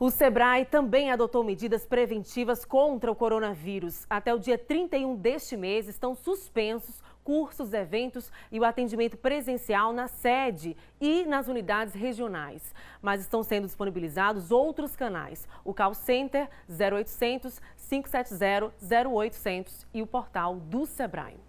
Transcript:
O Sebrae também adotou medidas preventivas contra o coronavírus. Até o dia 31 deste mês estão suspensos cursos, eventos e o atendimento presencial na sede e nas unidades regionais. Mas estão sendo disponibilizados outros canais: o call center 0800 570 0800 e o portal do Sebrae.